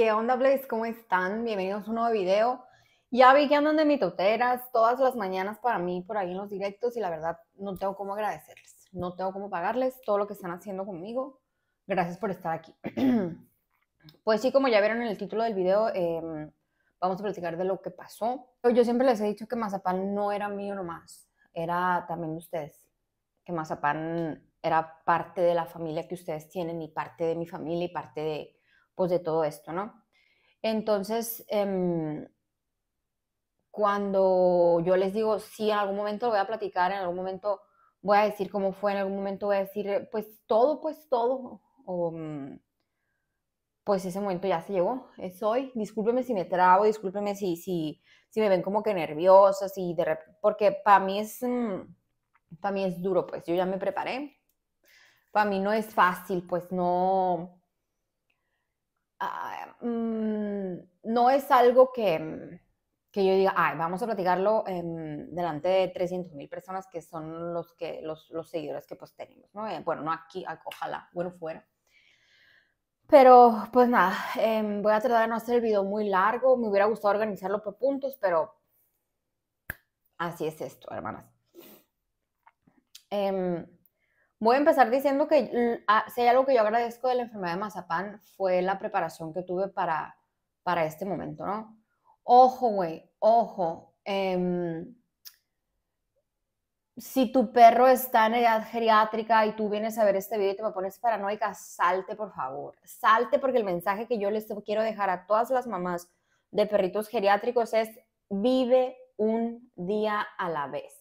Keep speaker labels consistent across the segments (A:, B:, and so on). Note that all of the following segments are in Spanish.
A: ¿Qué onda, Blaze? ¿Cómo están? Bienvenidos a un nuevo video. Ya vi que andan de mitoteras todas las mañanas para mí por ahí en los directos y la verdad no tengo cómo agradecerles, no tengo cómo pagarles todo lo que están haciendo conmigo. Gracias por estar aquí. pues sí, como ya vieron en el título del video, em, vamos a platicar de lo que pasó. Yo siempre les he dicho que Mazapán no era mío nomás, era también de ustedes. Que Mazapán era parte de la familia que ustedes tienen y parte de mi familia y parte de pues de todo esto, ¿no? Entonces, em, cuando yo les digo, sí, en algún momento lo voy a platicar, en algún momento voy a decir cómo fue, en algún momento voy a decir, pues todo, pues todo, mm, pues ese momento ya se llegó, es hoy, discúlpeme si me trago, discúlpeme si, si, si me ven como que nerviosa, de porque para mí es, mm, para mí es duro, pues yo ya me preparé, para mí no es fácil, pues no, Ah, mm, no es algo que, mm, yo diga, vamos a platicarlo em, delante de 300 mil personas que son los, que, los, seguidores que pues tenemos, ¿no? Eh, bueno, no aquí, ojalá, bueno, fuera. Pero pues nada, em, voy a tratar de no hacer el video muy largo. Me hubiera gustado organizarlo por puntos, pero así es esto, hermanas. Em, Voy a empezar diciendo que ah, si hay algo que yo agradezco de la enfermedad de Mazapán fue la preparación que tuve para, para este momento, ¿no? Ojo, güey, ojo. Em, si tu perro está en edad geriátrica y tú vienes a ver este video y te me pones paranoica, salte, por favor. Salte porque el mensaje que yo les quiero dejar a todas las mamás de perritos geriátricos es vive un día a la vez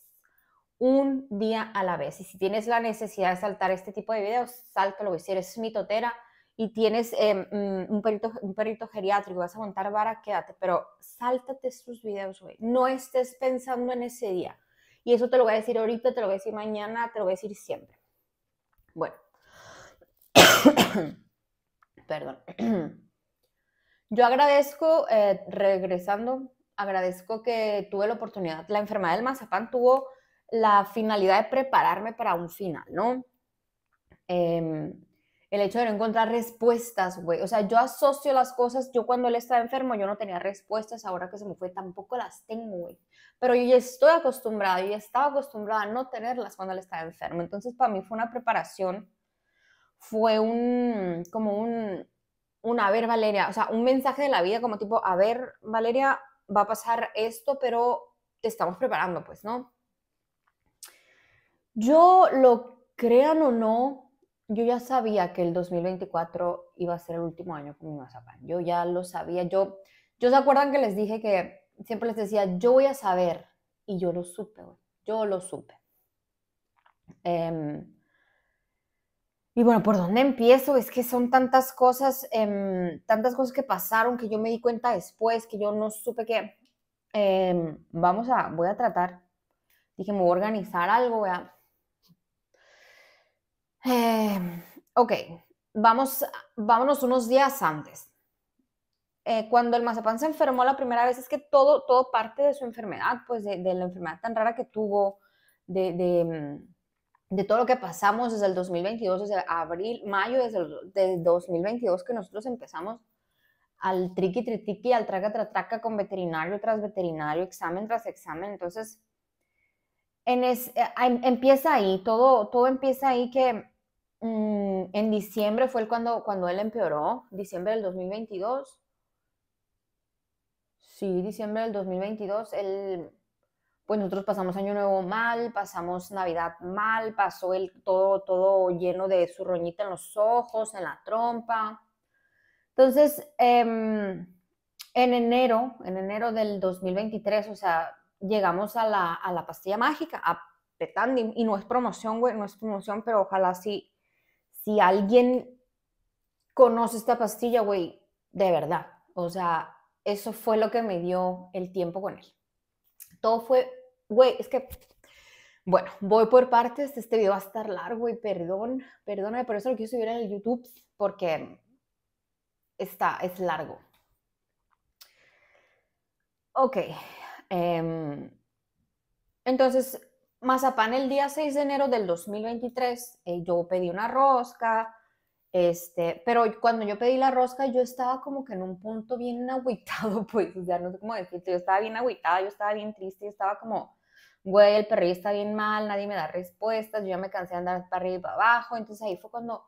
A: un día a la vez. Y si tienes la necesidad de saltar este tipo de videos, sáltalo. Si eres mitotera y tienes em, mm, un, perrito, un perrito geriátrico vas a montar vara, quédate. Pero sáltate sus videos, güey. No estés pensando en ese día. Y eso te lo voy a decir ahorita, te lo voy a decir mañana, te lo voy a decir siempre. Bueno. Perdón. Yo agradezco, eh, regresando, agradezco que tuve la oportunidad. La enfermedad del mazapán tuvo la finalidad de prepararme para un final, ¿no? Em, el hecho de no encontrar respuestas, güey. O sea, yo asocio las cosas. Yo cuando él estaba enfermo, yo no tenía respuestas. Ahora que se me fue, tampoco las tengo, güey. Pero yo ya estoy acostumbrada, yo ya estaba acostumbrada a no tenerlas cuando él estaba enfermo. Entonces, para mí fue una preparación. Fue un, como un, un, a ver, Valeria. O sea, un mensaje de la vida como tipo, a ver, Valeria, va a pasar esto, pero te estamos preparando, pues, ¿no? Yo lo crean o no, yo ya sabía que el 2024 iba a ser el último año con mi Yo ya lo sabía. Yo, yo se acuerdan que les dije que siempre les decía, yo voy a saber. Y yo lo supe, yo lo supe. Em, y bueno, ¿por dónde empiezo? Es que son tantas cosas, em, tantas cosas que pasaron que yo me di cuenta después, que yo no supe que... Em, vamos a, voy a tratar, dije, me voy a organizar algo, voy a eh, ok, Vamos, vámonos unos días antes. Eh, cuando el mazapán se enfermó la primera vez, es que todo, todo parte de su enfermedad, pues de, la enfermedad tan rara que tuvo, de, mm, todo lo que pasamos desde el 2022, desde abril, mayo, desde el de 2022 que nosotros empezamos al triqui triqui, al traca traca con veterinario tras veterinario, examen tras examen. Entonces, eh, empieza ahí, todo, todo empieza ahí que mm, en diciembre fue cuando, cuando él empeoró, diciembre del 2022. Sí, diciembre del 2022, él, pues nosotros pasamos Año Nuevo mal, pasamos Navidad mal, pasó el, todo, todo lleno de su roñita en los ojos, en la trompa. Entonces, em, en enero, en enero del 2023, o sea, llegamos a la, pastilla mágica, a Petandi, y no es promoción, güey, no es promoción, pero ojalá si, si alguien conoce esta pastilla, güey, de verdad. O sea, eso fue lo que me dio el tiempo con él. Todo fue, güey, es que, bueno, voy por partes, este video va a estar largo, Y perdón, perdóname, Por eso lo quiero subir en el YouTube porque está, es largo. Ok, Em, entonces, Mazapán el día 6 de enero del 2023, eh, yo pedí una rosca, este, pero cuando yo pedí la rosca yo estaba como que en un punto bien agüitado, pues, ya no sé cómo decirte, yo estaba bien agüitada, yo estaba bien triste, yo estaba como, güey, el perrillo está bien mal, nadie me da respuestas, yo ya me cansé de andar para arriba y para abajo, entonces ahí fue cuando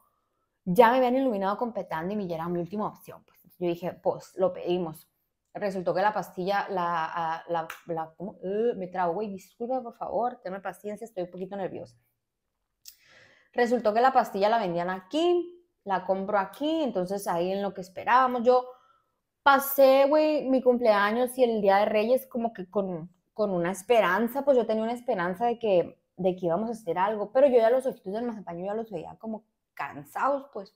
A: ya me habían iluminado con y y era mi última opción, pues, yo dije, pues, lo pedimos resultó que la pastilla, la, la, uh, me trago, güey, disculpe por favor, tenme paciencia, estoy un poquito nerviosa. Resultó que la pastilla la vendían aquí, la compro aquí, entonces ahí en lo que esperábamos, yo pasé, güey, mi cumpleaños y el Día de Reyes como que con, con una esperanza, pues yo tenía una esperanza de que, de que íbamos a hacer algo, pero yo ya los ojitos del mazapán, ya los veía como cansados, pues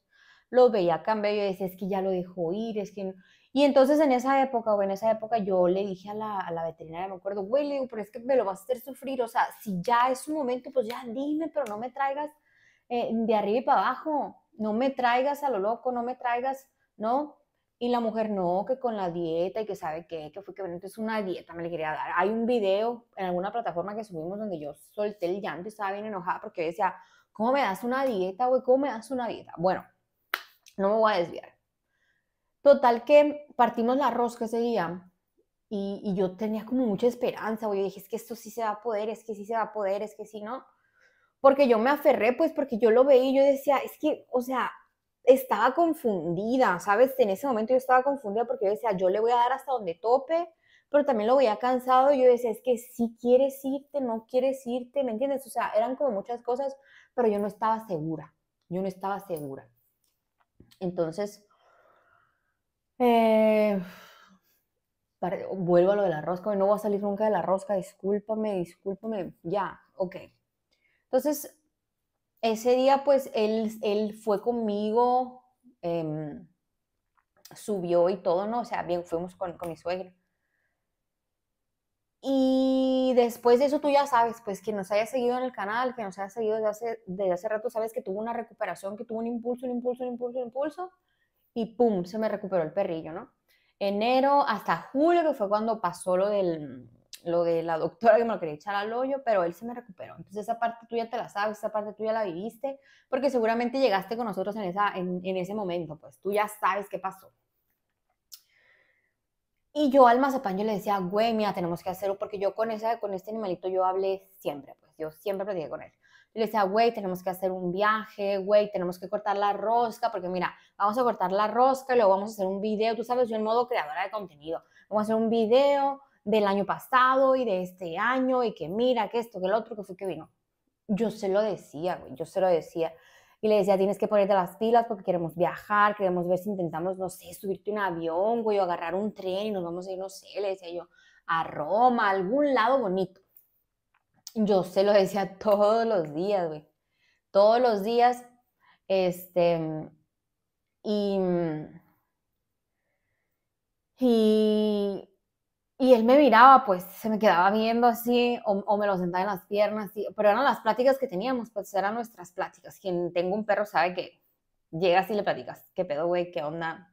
A: los veía cambiar, yo decía, es que ya lo dejó ir, es que... No, y entonces en esa época, o en esa época, yo le dije a la, veterinaria, me acuerdo, güey, pero es que me lo vas a hacer sufrir, o sea, si ya es su momento, pues ya dime, pero no me traigas eh, de arriba y para abajo, no me traigas a lo loco, no me traigas, ¿no? Y la mujer, no, que con la dieta y que sabe qué, que fue que una dieta me le quería dar. Hay un video en alguna plataforma que subimos donde yo solté el llanto y estaba bien enojada porque decía, ¿cómo me das una dieta, güey? ¿Cómo me das una dieta? Bueno, no me voy a desviar. Total que partimos la rosca ese día y, yo tenía como mucha esperanza, güey. Yo dije, es que esto sí se va a poder, es que sí se va a poder, es que sí, ¿no? Porque yo me aferré, pues porque yo lo veía y yo decía, es que, o sea, estaba confundida, ¿sabes? En ese momento yo estaba confundida porque yo decía, yo le voy a dar hasta donde tope, pero también lo veía cansado yo decía, es que si quieres irte, no quieres irte, ¿me entiendes? O sea, eran como muchas cosas, pero yo no estaba segura, yo no estaba segura. Entonces, eh, vuelvo a lo de la rosca, no voy a salir nunca de la rosca, discúlpame, discúlpame, ya, ok. Entonces, ese día pues él, él fue conmigo, em, subió y todo, ¿no? O sea, bien, fuimos con, con mi suegra. Y después de eso tú ya sabes, pues que nos haya seguido en el canal, que nos haya seguido desde hace, desde hace rato, sabes que tuvo una recuperación, que tuvo un impulso, un impulso, un impulso, un impulso y pum, se me recuperó el perrillo, ¿no? Enero hasta julio, que fue cuando pasó lo, del, lo de la doctora que me lo quería echar al hoyo, pero él se me recuperó. Entonces esa parte tuya te la sabes, esa parte tuya la viviste, porque seguramente llegaste con nosotros en, esa, en, ese momento, pues tú ya sabes qué pasó. Y yo al mazapán yo le decía, güey, mira, tenemos que hacerlo, porque yo con, esa, con este animalito yo hablé siempre, pues yo siempre platicé con él. Y le decía, güey, tenemos que hacer un viaje, güey, tenemos que cortar la rosca, porque mira, vamos a cortar la rosca y luego vamos a hacer un video. Tú sabes, yo en modo creadora de contenido. Vamos a hacer un video del año pasado y de este año y que mira, que esto, que el otro, que fue que vino. Yo se lo decía, güey, yo se lo decía. Y le decía, tienes que ponerte las pilas porque queremos viajar, queremos ver si intentamos, no sé, subirte un avión, güey, o agarrar un tren y nos vamos a ir, no sé, le decía yo, a Roma, a algún lado bonito yo se lo decía todos los días, güey. Todos los días, este, y, y, y él me miraba, pues, se me quedaba viendo así, o, me lo sentaba en las piernas, pero eran las pláticas que teníamos, pues, eran nuestras pláticas. Quien tengo un perro sabe que llegas y le platicas, qué pedo, güey, qué onda,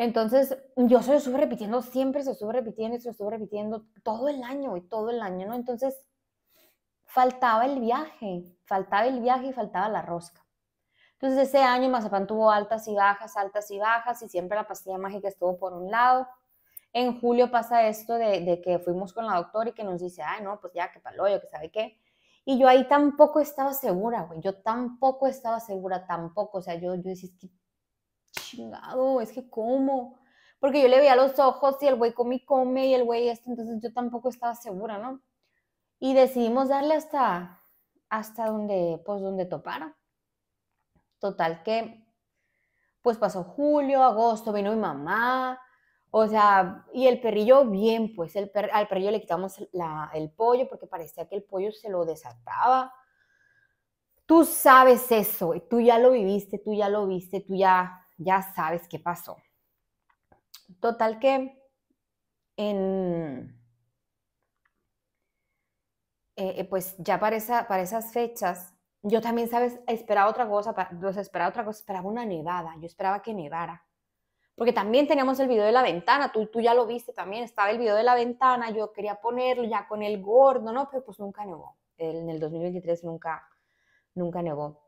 A: entonces, yo se lo estuve repitiendo siempre, se lo estuve repitiendo y se lo estuve repitiendo todo el año y todo el año, ¿no? Entonces, faltaba el viaje, faltaba el viaje y faltaba la rosca. Entonces, ese año Mazapán tuvo altas y bajas, altas y bajas, y siempre la pastilla mágica estuvo por un lado. En julio pasa esto de, que fuimos con la doctora y que nos dice, ay, no, pues ya, que yo que sabe qué. Y yo ahí tampoco estaba segura, güey. Yo tampoco estaba segura, tampoco. O sea, yo, yo decía, chingado, es que cómo. Porque yo le veía los ojos y el güey come y come y el güey esto, entonces yo tampoco estaba segura, ¿no? Y decidimos darle hasta, hasta donde, pues donde topara. Total que, pues pasó julio, agosto, vino mi mamá, o sea, y el perrillo bien, pues el al perrillo le quitamos el pollo porque parecía que el pollo se lo desataba. Tú sabes eso, tú ya lo viviste, tú ya lo viste, tú ya ya sabes qué pasó. Total que en, eh, eh, pues ya para, para esas fechas, yo también, sabes, esperaba otra cosa, esperaba otra cosa, esperaba una nevada, yo esperaba que nevara. Porque también teníamos el video de la ventana, tú, tú ya lo viste también, estaba el video de la ventana, yo quería ponerlo ya con el gordo, ¿no? Pero pues nunca nevó. En el 2023 nunca, nunca nevó.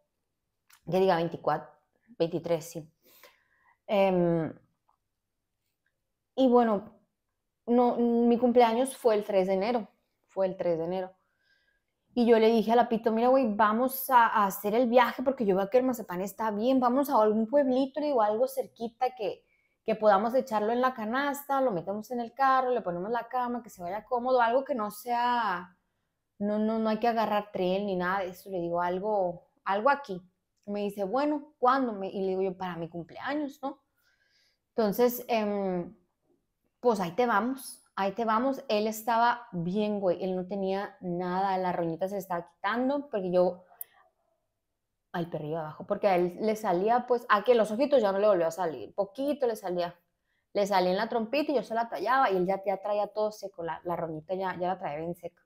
A: Ya diga 24, 23, sí. Em, y bueno, no, mi cumpleaños fue el 3 de enero, fue el 3 de enero. Y yo le dije a la Pito, mira, güey, vamos a, hacer el viaje porque yo veo que el mazapán está bien, vamos a algún pueblito o algo cerquita que, podamos echarlo en la canasta, lo metemos en el carro, le ponemos la cama, que se vaya cómodo, algo que no sea, no, no, no hay que agarrar tren ni nada de eso, le digo algo, algo aquí. Me dice, bueno, ¿cuándo? y le digo yo, para mi cumpleaños, ¿no? Entonces, em, pues ahí te vamos, ahí te vamos. Él estaba bien, güey, él no tenía nada, la roñita se estaba quitando, porque yo, al perrillo abajo, porque a él le salía, pues, a que los ojitos ya no le volvió a salir, poquito le salía, le salía en la trompita y yo se la tallaba y él ya, te traía todo seco, la, la roñita ya, ya la traía bien seca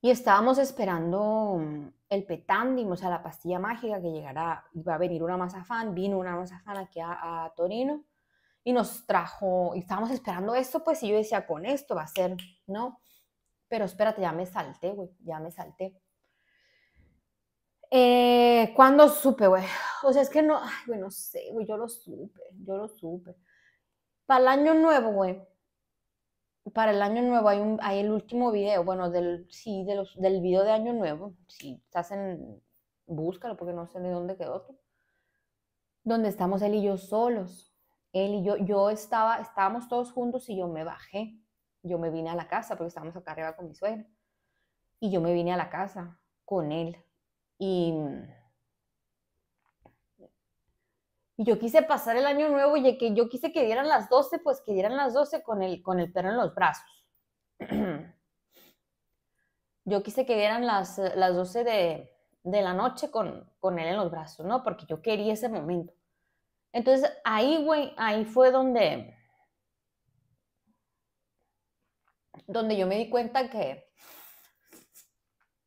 A: y estábamos esperando mm, el petándimo, o sea, la pastilla mágica que llegará, iba a venir una fan, vino una fan aquí a, Torino y nos trajo, y estábamos esperando esto, pues, y yo decía, con esto va a ser, ¿no? Pero espérate, ya me salté, güey, ya me salté. Eh, cuando supe, güey? O sea, es que no, ay, güey, no sé, güey, yo lo supe, yo lo supe. Para el año nuevo, güey, para el año nuevo hay, un, hay el último video, bueno, del, sí, de los, del video de año nuevo, si estás en, búscalo porque no sé ni dónde quedó tú, donde estamos él y yo solos. Él y yo, yo estaba, estábamos todos juntos y yo me bajé. Yo me vine a la casa porque estábamos acá arriba con mi suegra. Y yo me vine a la casa con él. Y y yo quise pasar el año nuevo y que yo quise que dieran las 12, pues que dieran las 12 con el, con el perro en los brazos. yo quise que dieran las, las 12 de, la noche con, él en los brazos, ¿no? Porque yo quería ese momento. Entonces ahí, güey, ahí fue donde, donde yo me di cuenta que,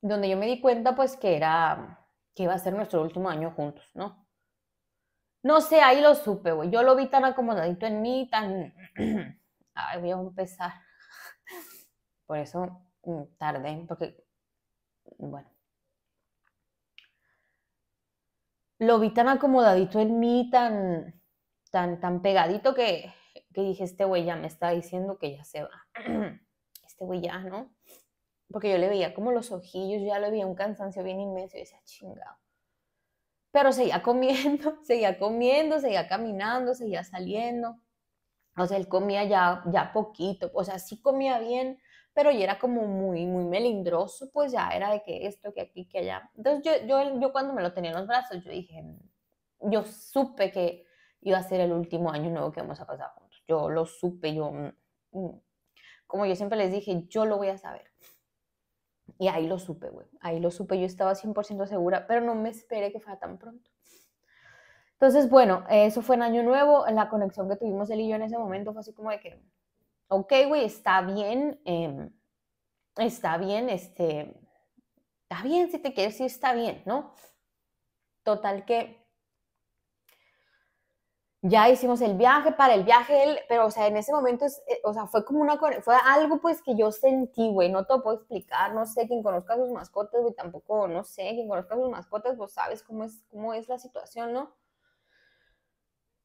A: donde yo me di cuenta pues que era, que iba a ser nuestro último año juntos, ¿no? No sé, ahí lo supe, güey. Yo lo vi tan acomodadito en mí, tan... Ay, voy a empezar. Por eso mm, tardé, porque... Bueno. Lo vi tan acomodadito en mí, tan... Tan, tan pegadito que, que dije, este güey ya me está diciendo que ya se va. Este güey ya, ¿no? Porque yo le veía como los ojillos, ya le veía un cansancio bien inmenso y decía, chingado pero seguía comiendo, seguía comiendo, seguía caminando, seguía saliendo. O sea, él comía ya, ya poquito, o sea, sí comía bien, pero ya era como muy, muy melindroso, pues ya era de que esto, que aquí, que allá. Entonces yo, yo, yo cuando me lo tenía en los brazos, yo dije, mm, yo supe que iba a ser el último año nuevo que vamos a pasar juntos. Yo lo supe, yo, mm, mm, como yo siempre les dije, yo lo voy a saber. Y ahí lo supe, güey. Ahí lo supe. Yo estaba 100% segura, pero no me esperé que fuera tan pronto. Entonces, bueno, eso fue en Año Nuevo. La conexión que tuvimos él y yo en ese momento fue así como de que, ok, güey, está bien. Em, está bien, este, está bien, si te quieres decir, está bien, ¿no? Total que ya hicimos el viaje, para el viaje, pero, o sea, en ese momento, es, eh, o sea, fue como una, fue algo, pues, que yo sentí, güey, no te puedo explicar, no sé, quien conozca a sus mascotas, güey, tampoco, no sé, quien conozca a sus mascotas, vos pues, sabes cómo es, cómo es la situación, ¿no?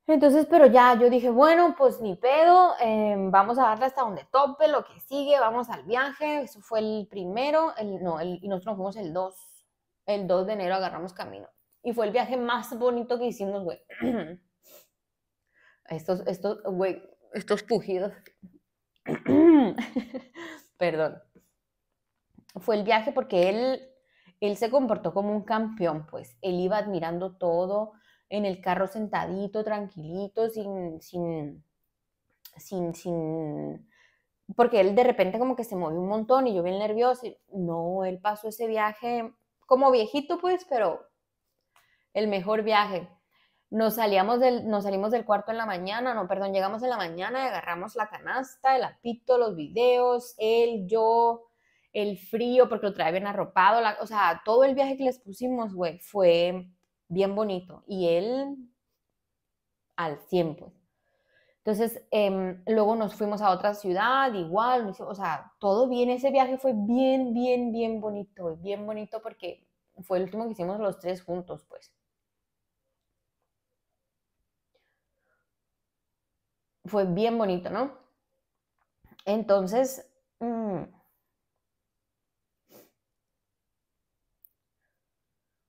A: Entonces, pero ya, yo dije, bueno, pues, ni pedo, em, vamos a darle hasta donde tope, lo que sigue, vamos al viaje, eso fue el primero, el, no, el, y nosotros fuimos el 2, el 2 de enero agarramos camino, y fue el viaje más bonito que hicimos, güey. estos, estos, güey, pujidos. Perdón. Fue el viaje porque él, él se comportó como un campeón, pues. Él iba admirando todo en el carro sentadito, tranquilito, sin, sin, sin, sin, porque él de repente como que se movió un montón y yo bien nerviosa. no, él pasó ese viaje como viejito, pues, pero el mejor viaje nos, salíamos del, nos salimos del cuarto en la mañana, no, perdón, llegamos en la mañana, agarramos la canasta, el apito, los videos, él, yo, el frío, porque lo trae bien arropado, o sea, todo el viaje que les pusimos, güey, fue bien bonito. Y él al 100, pues. Entonces, em, luego nos fuimos a otra ciudad, igual, o sea, todo bien. Ese viaje fue bien, bien, bien bonito, bien bonito porque fue el último que hicimos los tres juntos, pues. fue bien bonito, ¿no? Entonces, mmm,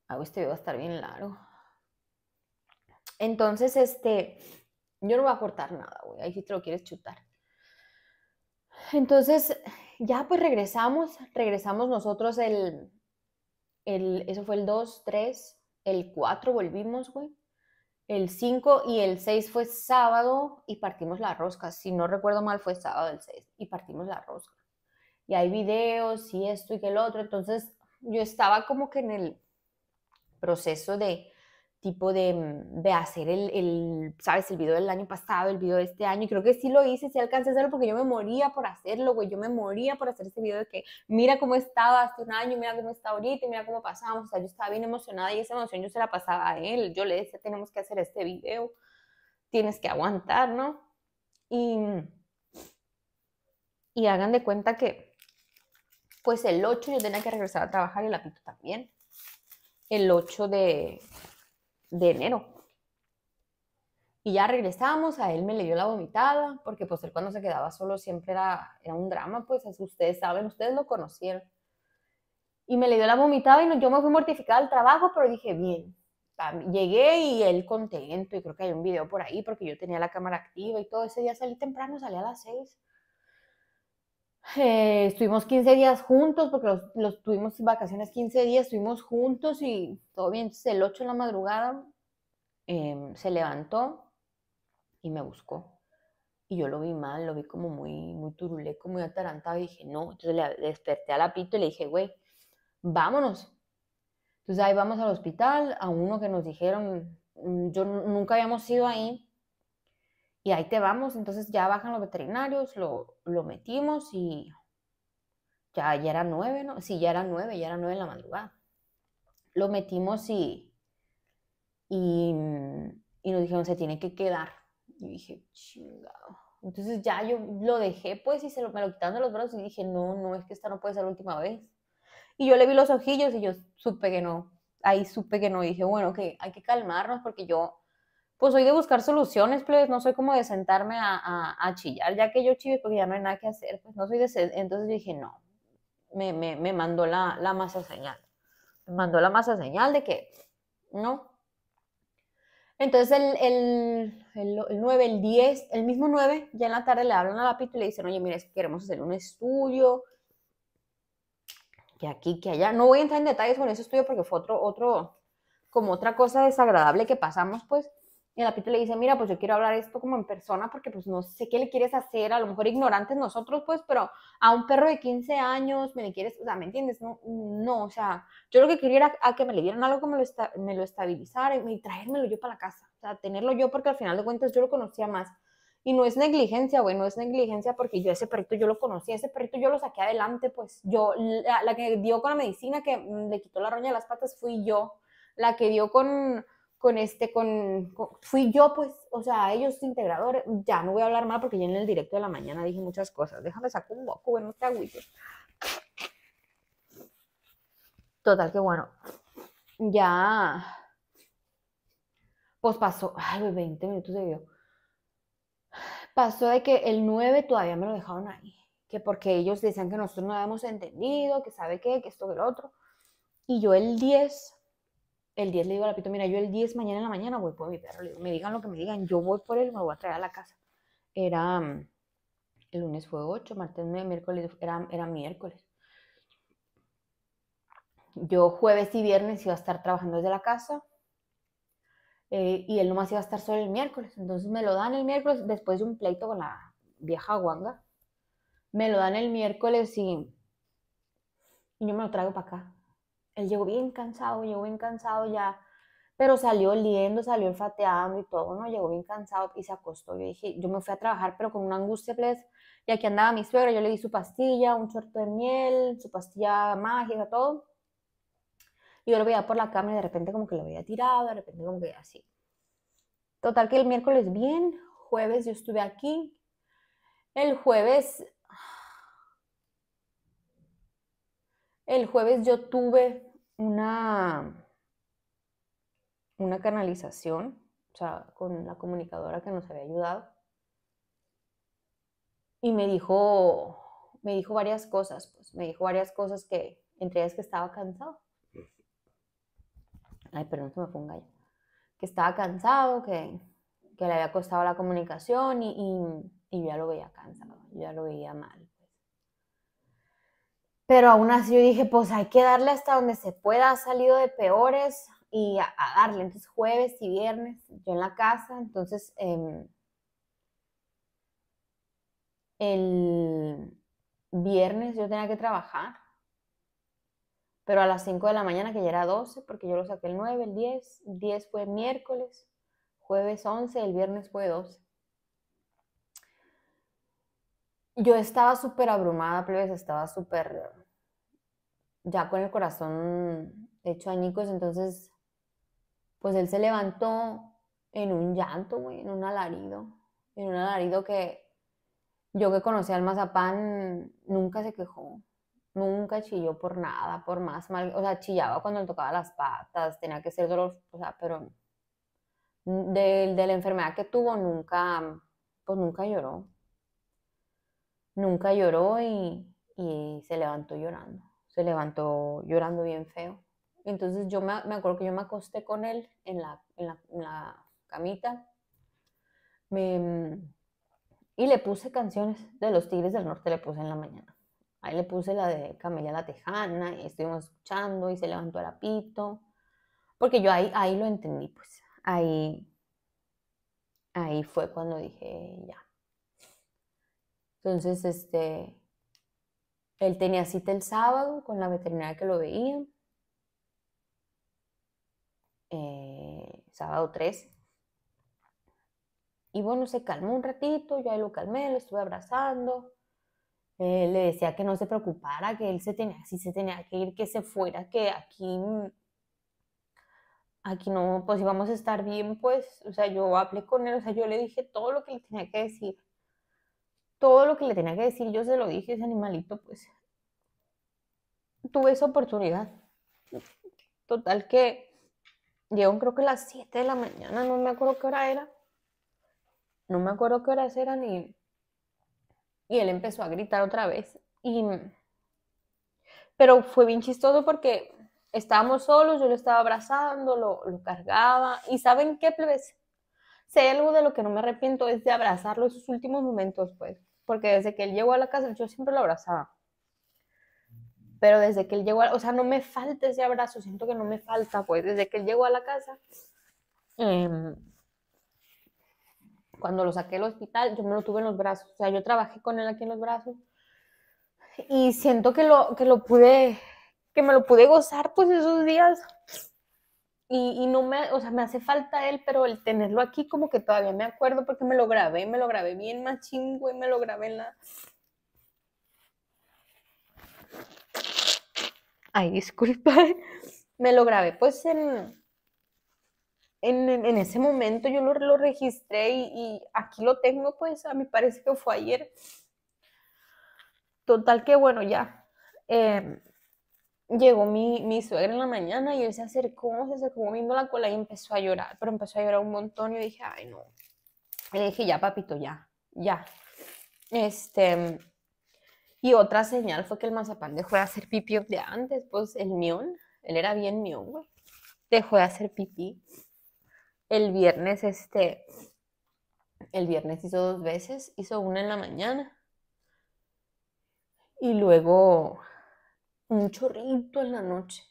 A: ah, este video va a estar bien largo. Entonces, este, yo no voy a cortar nada, güey, ahí si te lo quieres chutar. Entonces, ya pues regresamos, regresamos nosotros el, el eso fue el 2, 3, el 4 volvimos, güey. El 5 y el 6 fue sábado y partimos la rosca. Si no recuerdo mal, fue sábado el 6 y partimos la rosca. Y hay videos y esto y que el otro. Entonces yo estaba como que en el proceso de tipo de, mm, hacer el, ¿sabes? El video del año pasado, el video de este año, y creo que sí lo hice, sí alcancé a hacerlo porque yo me moría por hacerlo, güey, yo me moría por hacer ese video de que mira cómo estaba hace un año, mira cómo está ahorita, y mira cómo pasamos, o sea, yo estaba bien emocionada y esa emoción yo se la pasaba a él, yo le decía, tenemos que hacer este video, tienes que aguantar, ¿no? Y, y hagan de cuenta que, pues el 8 yo tenía que regresar a trabajar y la pito también, el 8 de de enero. Y ya regresamos, a él me le dio la vomitada, porque pues él cuando se quedaba solo siempre era, era un drama, pues así ustedes saben, ustedes lo conocieron. Y me le dio la vomitada y no, yo me fui mortificada al trabajo, pero dije, bien, llegué y él contento, y creo que hay un video por ahí, porque yo tenía la cámara activa y todo, ese día salí temprano, salí a las seis. Eh, estuvimos 15 días juntos, porque los, tuvimos vacaciones 15 días, estuvimos juntos y todo bien. Entonces, el 8 de la madrugada em, se levantó y me buscó. Y yo lo vi mal, lo vi como muy, muy turuleco, muy atarantado. Y dije, no. Entonces le desperté a la pito y le dije, güey, vámonos. Entonces ahí vamos al hospital, a uno que nos dijeron, mm, yo nunca habíamos ido ahí, y ahí te vamos, entonces ya bajan los veterinarios, lo, lo metimos y ya, ya era nueve, ¿no? Sí, ya era nueve, ya era nueve en la madrugada. Lo metimos y, y, nos dijeron, se tiene que quedar. Y dije, chingado. Entonces ya yo lo dejé, pues, y se lo, me lo quitando de los brazos y dije, no, no, es que esta no puede ser la última vez. Y yo le vi los ojillos y yo supe que no, ahí supe que no. Y dije, bueno, que hay que calmarnos porque yo pues soy de buscar soluciones, pues no soy como de sentarme a, chillar, ya que yo chive, porque ya no hay nada que hacer, pues no soy de... Entonces dije, no, me, mandó la, masa señal, me mandó la masa señal de que, ¿no? Entonces el, el, el, 9, el 10, el mismo 9, ya en la tarde le hablan a la y le dicen, oye, mira, es que queremos hacer un estudio, que aquí, que allá. No voy a entrar en detalles con ese estudio porque fue otro, otro, como otra cosa desagradable que pasamos, pues. Y el apito le dice, mira, pues yo quiero hablar esto como en persona porque pues no sé qué le quieres hacer, a lo mejor ignorantes nosotros pues, pero a un perro de 15 años me le quieres, o sea, ¿me entiendes? No, no o sea, yo lo que quería era a que me le dieran algo como me lo, esta, me lo y traérmelo yo para la casa, o sea, tenerlo yo porque al final de cuentas yo lo conocía más. Y no es negligencia, güey, no es negligencia porque yo ese perrito yo lo conocí, ese perrito yo lo saqué adelante, pues yo, la, la que dio con la medicina que mm, le quitó la roña de las patas fui yo, la que dio con con este, con, fui yo pues, o sea, ellos integradores, ya no voy a hablar más porque yo en el directo de la mañana dije muchas cosas, déjame sacar un boco, bueno, te agüites. Total, que bueno, ya, pues pasó, ay, 20 minutos de video. Pasó de que el 9 todavía me lo dejaron ahí, que porque ellos decían que nosotros no habíamos entendido, que sabe qué, que esto, que lo otro. Y yo el 10 el 10 le digo a la pito, mira, yo el 10 mañana en la mañana voy por mi perro. me digan lo que me digan, yo voy por él, me voy a traer a la casa. Era, mm, el lunes fue 8, martes 9, miércoles, era, miércoles. Yo jueves y viernes iba a estar trabajando desde la casa eh, y él nomás iba a estar solo el miércoles. Entonces me lo dan el miércoles después de un pleito con la vieja guanga. Me lo dan el miércoles y, y yo me lo traigo para acá él llegó bien cansado, llegó bien cansado ya, pero salió oliendo, salió olfateando y todo, ¿no? Llegó bien cansado y se acostó. Yo dije, yo me fui a trabajar, pero con una angustia, pues, y aquí andaba mi suegra, yo le di su pastilla, un chorto de miel, su pastilla mágica, todo. Y yo lo veía por la cama y de repente como que lo había tirado, de repente como que así. Total que el miércoles bien, jueves yo estuve aquí. El jueves El jueves yo tuve una, una canalización, con la comunicadora que nos había ayudado. Y me dijo, me dijo varias cosas, pues me dijo varias cosas que, entre ellas que estaba cansado. Ay, perdón, me ponga Que estaba cansado, que, le había costado la comunicación y, ya lo veía cansado, ya lo veía mal. Pero aún así yo dije, pues hay que darle hasta donde se pueda, ha salido de peores y a, darle. Entonces jueves y viernes, yo en la casa, entonces em, el viernes yo tenía que trabajar, pero a las 5 de la mañana, que ya era 12, porque yo lo saqué el 9, el 10, 10 fue miércoles, jueves 11, el viernes fue 12. yo estaba súper abrumada, estaba súper ya con el corazón hecho añicos, entonces pues él se levantó en un llanto, güey, en un alarido, en un alarido que yo que conocí al mazapán nunca se quejó, nunca chilló por nada, por más mal, o sea, chillaba cuando le tocaba las patas, tenía que ser dolor, o sea, pero de, de la enfermedad que tuvo nunca, pues nunca lloró, nunca lloró y, y, se levantó llorando. Se levantó llorando bien feo. Entonces yo me, acuerdo que yo me acosté con él en la, camita y le puse canciones de los Tigres del Norte, le puse en la mañana. Ahí le puse la de Camelia la Tejana y estuvimos escuchando y se levantó el apito. Porque yo ahí, ahí lo entendí, pues. Ahí, ahí fue cuando dije, ya, entonces, este, él tenía cita el sábado con la veterinaria que lo veía. Eh, sábado 3, Y bueno, se calmó un ratito, yo ahí lo calmé, lo estuve abrazando. Eh, le decía que no se preocupara, que él se tenía, si se tenía que ir, que se fuera, que aquí, aquí no, pues íbamos a estar bien, pues, o sea, yo hablé con él, o sea, yo le dije todo lo que le tenía que decir todo lo que le tenía que decir yo se lo dije a ese animalito, pues tuve esa oportunidad. Total que llegaron creo que las 7 de la mañana, no me acuerdo qué hora era. No me acuerdo qué horas eran y, y él empezó a gritar otra vez. Y, pero fue bien chistoso porque estábamos solos, yo lo estaba abrazando, lo, lo cargaba. ¿Y saben qué, plebes? Sé algo de lo que no me arrepiento es de abrazarlo sus últimos momentos, pues porque desde que él llegó a la casa yo siempre lo abrazaba. Pero desde que él llegó, a, o sea, no me falta ese abrazo, siento que no me falta, pues desde que él llegó a la casa, em, cuando lo saqué del hospital, yo me lo tuve en los brazos, o sea, yo trabajé con él aquí en los brazos y siento que lo, que lo pude, que me lo pude gozar pues esos días y, no me, o sea, me hace falta él, pero el tenerlo aquí como que todavía me acuerdo porque me lo grabé, me lo grabé bien más chingo y me lo grabé en la... Ay, disculpa. Me lo grabé pues en... En, ese momento yo lo, lo registré y, aquí lo tengo pues, a mí parece que fue ayer. Total que bueno, ya. Eh, llegó mi, suegra en la mañana y él se acercó, se acercó moviendo la cola y empezó a llorar, pero empezó a llorar un montón y yo dije, ay no. le dije, ya papito, ya, ya. Este, y otra señal fue que el mazapán dejó de hacer pipí de antes, pues el mío, él era bien mío, güey. Dejó de hacer pipí. El viernes, este, el viernes hizo dos veces, hizo una en la mañana. Y luego un chorrito en la noche.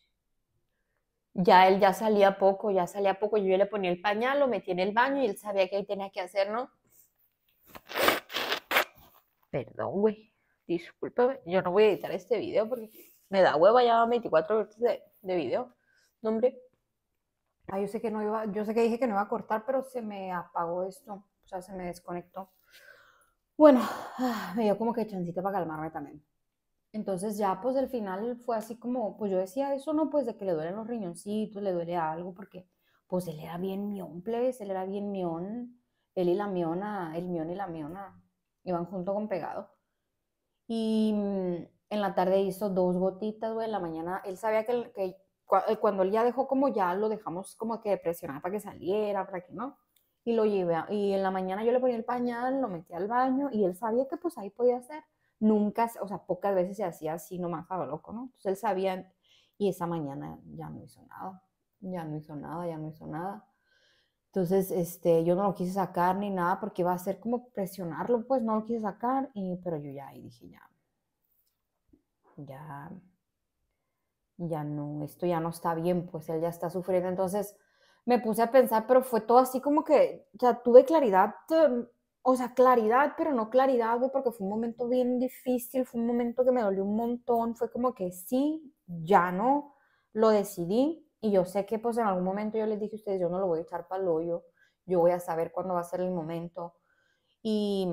A: Ya él ya salía poco, ya salía poco. Yo ya le ponía el pañal, lo metí en el baño y él sabía que ahí tenía que hacer, ¿no? Perdón, güey. Discúlpame. Yo no voy a editar este video porque me da hueva ya 24 horas de, de video. No, hombre. Ah, yo sé que no iba, yo sé que dije que no iba a cortar, pero se me apagó esto. O sea, se me desconectó. Bueno, ah, me dio como que chancita para calmarme también. Entonces ya pues al final fue así como, pues yo decía eso, no, pues de que le duelen los riñoncitos, le duele algo, porque pues él era bien mión, él era bien mión, él y la miona, el mión y la miona iban junto con pegado. Y mm, en la tarde hizo dos gotitas, güey, en la mañana, él sabía que, eh, cuando él ya dejó como ya lo dejamos como que presionar para que saliera, para que no. Y lo llevé, y en la mañana yo le ponía el pañal, lo metí al baño y él sabía que pues ahí podía hacer nunca, o sea, pocas veces se hacía así nomás a loco, ¿no? Entonces él sabía y esa mañana ya no hizo nada, ya no hizo nada, ya no hizo nada. Entonces, este, yo no lo quise sacar ni nada porque iba a ser como presionarlo, pues no lo quise sacar, pero yo ya ahí dije, ya, ya, ya no, esto ya no está bien, pues él ya está sufriendo. Entonces, me puse a pensar, pero fue todo así como que, ya tuve claridad em, o sea, claridad, pero no claridad, güey, porque fue un momento bien difícil, fue un momento que me dolió un montón, fue como que sí, ya no, lo decidí y yo sé que pues en algún momento yo les dije a ustedes, yo no lo voy a echar para el hoyo, yo voy a saber cuándo va a ser el momento. Y,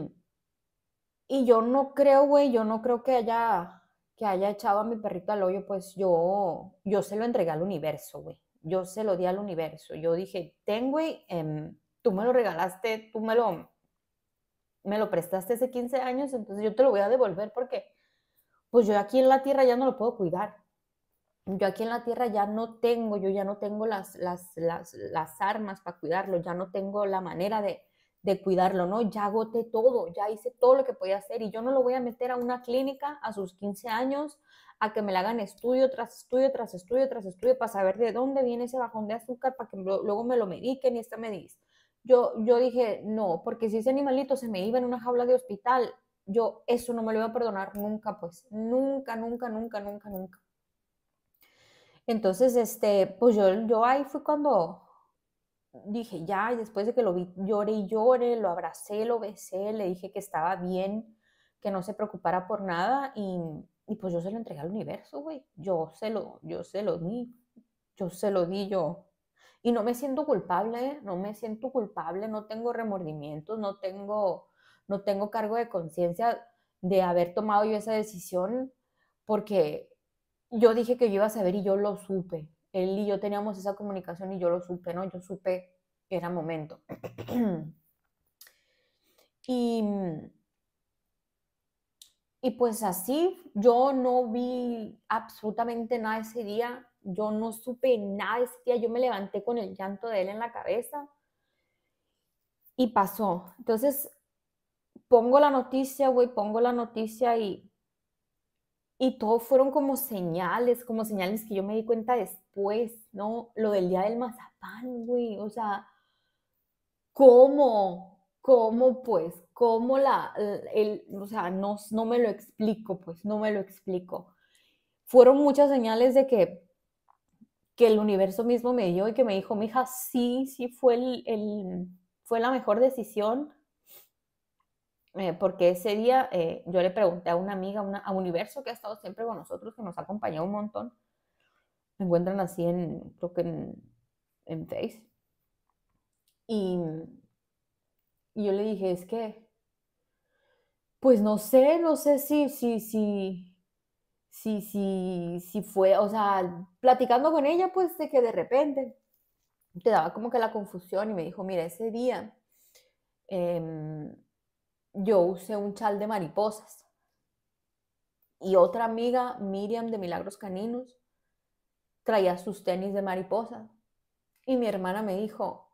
A: y yo no creo, güey, yo no creo que haya, que haya echado a mi perrito al hoyo, pues yo, yo se lo entregué al universo, güey, yo se lo di al universo, yo dije, ten, güey, em, tú me lo regalaste, tú me lo me lo prestaste hace 15 años, entonces yo te lo voy a devolver porque pues yo aquí en la tierra ya no lo puedo cuidar. Yo aquí en la tierra ya no tengo, yo ya no tengo las, las, armas para cuidarlo, ya no tengo la manera de, de cuidarlo, ¿no? Ya agoté todo, ya hice todo lo que podía hacer y yo no lo voy a meter a una clínica a sus 15 años a que me la hagan estudio tras estudio, tras estudio, tras estudio para saber de dónde viene ese bajón de azúcar, para que luego me lo mediquen y esta me dice, yo, dije, no, porque si ese animalito se me iba en una jaula de hospital, yo eso no me lo iba a perdonar nunca, pues, nunca, nunca, nunca, nunca, nunca. Entonces, este, pues yo, yo ahí fue cuando dije, ya, y después de que lo vi, lloré y lloré, lo abracé, lo besé, le dije que estaba bien, que no se preocupara por nada y, pues yo se lo entregué al universo, güey. Yo se lo, yo se lo di, yo se lo di, yo y no me siento culpable, no me siento culpable, no tengo remordimientos, no tengo, no tengo cargo de conciencia de haber tomado yo esa decisión porque yo dije que yo iba a saber y yo lo supe. Él y yo teníamos esa comunicación y yo lo supe, ¿no? Yo supe que era momento. y, y pues así, yo no vi absolutamente nada ese día yo no supe nada yo me levanté con el llanto de él en la cabeza y pasó. Entonces, pongo la noticia, güey, pongo la noticia y, y todo fueron como señales, como señales que yo me di cuenta después, ¿no? Lo del día del mazapán, güey, o sea, ¿cómo? ¿Cómo pues? ¿Cómo la, el, o sea, no, no me lo explico, pues, no me lo explico. Fueron muchas señales de que que el universo mismo me dio y que me dijo, hija, sí, sí fue, el, fue la mejor decisión, eh, porque ese día eh, yo le pregunté a una amiga, a un Universo, que ha estado siempre con nosotros, que nos ha acompañado un montón, me encuentran así en, creo que en, en Face, y, y yo le dije, es que, pues no sé, no sé si, si, si, Sí, sí, sí fue, o sea, platicando con ella, pues de que de repente te daba como que la confusión y me dijo, mira, ese día em, yo usé un chal de mariposas. Y otra amiga, Miriam de Milagros Caninos, traía sus tenis de mariposa. Y mi hermana me dijo,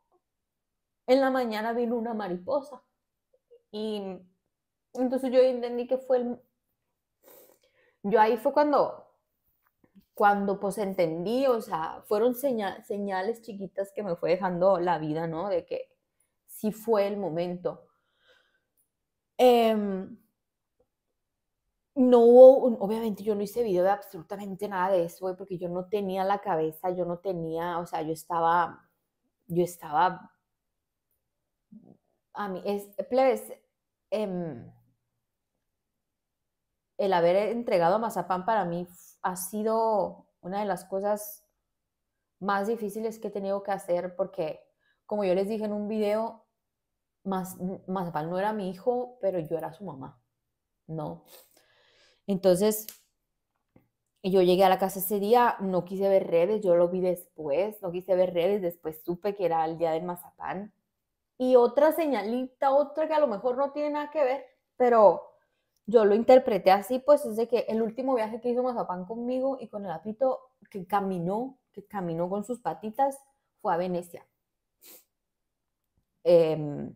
A: en la mañana vino una mariposa. Y entonces yo entendí que fue el, yo ahí fue cuando, cuando pues entendí, o sea, fueron señales chiquitas que me fue dejando la vida, ¿no? De que sí fue el momento. Em, no hubo, obviamente yo no hice video de absolutamente nada de eso, porque yo no tenía la cabeza, yo no tenía, o sea, yo estaba, yo estaba, a mí, es, plebes, em, el haber entregado a Mazapán para mí ha sido una de las cosas más difíciles que he tenido que hacer porque, como yo les dije en un video, más Mazapán no era mi hijo, pero yo era su mamá, ¿no? Entonces, yo llegué a la casa ese día, no quise ver redes, yo lo vi después, no quise ver redes, después supe que era el día del mazapán. Y otra señalita, otra que a lo mejor no tiene nada que ver, pero yo lo interpreté así, pues es de que el último viaje que hizo Mazapán conmigo y con el apito que caminó, que caminó con sus patitas, fue a Venecia. Em,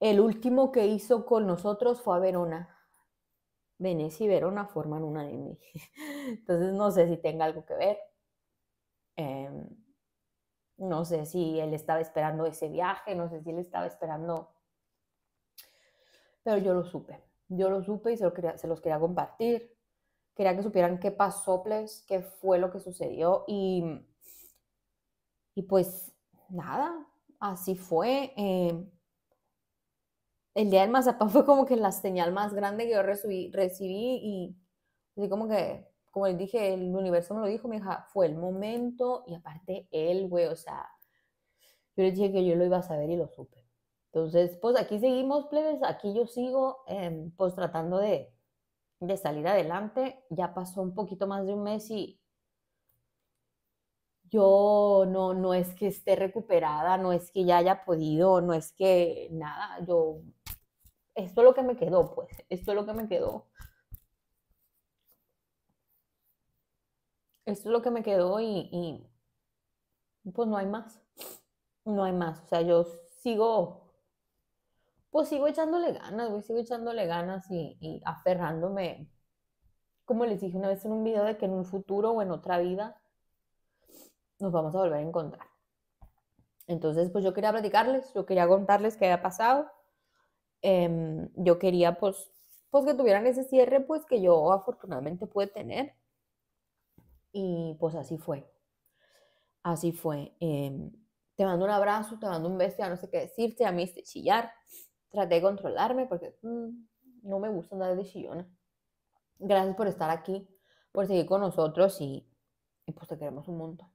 A: el último que hizo con nosotros fue a Verona. Venecia y Verona forman una de Entonces no sé si tenga algo que ver. Em, no sé si él estaba esperando ese viaje, no sé si él estaba esperando pero yo lo supe. Yo lo supe y se, quería, se los quería compartir. Quería que supieran qué pasó, pues, qué fue lo que sucedió. Y, y pues nada, así fue. Eh. el día del mazapán fue como que la señal más grande que yo recibí, recibí y así como que, como les dije, el universo me lo dijo, mi hija, ah, fue el momento y aparte él, güey, o sea, yo le dije que yo lo iba a saber y lo supe. Entonces, pues aquí seguimos, plebes, aquí yo sigo em, pues tratando de, salir adelante. Ya pasó un poquito más de un mes y yo no, no es que esté recuperada, no es que ya haya podido, no es que nada, yo, esto es lo que me quedó, pues, esto es lo que me quedó. Esto es lo que me quedó y pues no hay más, no hay más, o sea, yo sigo pues sigo echándole ganas, güey, sigo echándole ganas y, aferrándome, como les dije una vez en un video, de que en un futuro o en otra vida nos vamos a volver a encontrar. Entonces, pues yo quería platicarles, yo quería contarles qué había pasado. Em, yo quería, pues, pues, que tuvieran ese cierre, pues, que yo afortunadamente pude tener. Y pues así fue. Así fue. Em, te mando un abrazo, te mando un beso, ya no sé qué decirte, a mí este chillar. Traté de controlarme porque mm, no me gusta andar de sillona. Gracias por estar aquí, por seguir con nosotros y, y pues te queremos un montón.